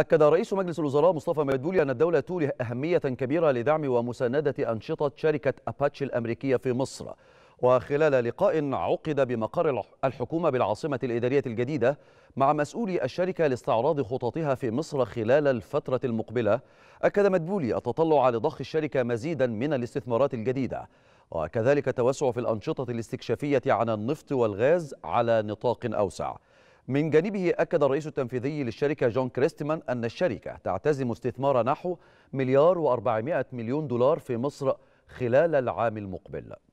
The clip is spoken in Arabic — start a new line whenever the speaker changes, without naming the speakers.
أكد رئيس مجلس الوزراء مصطفى مدبولي أن الدولة تولي أهمية كبيرة لدعم ومساندة أنشطة شركة أباتشي الأمريكية في مصر وخلال لقاء عقد بمقر الحكومة بالعاصمة الإدارية الجديدة مع مسؤولي الشركة لاستعراض خططها في مصر خلال الفترة المقبلة أكد مدبولي التطلع لضخ الشركة مزيدا من الاستثمارات الجديدة وكذلك التوسع في الأنشطة الاستكشافية عن النفط والغاز على نطاق أوسع من جانبه أكد الرئيس التنفيذي للشركة جون كريستمان أن الشركة تعتزم استثمار نحو مليار وأربعمائة مليون دولار في مصر خلال العام المقبل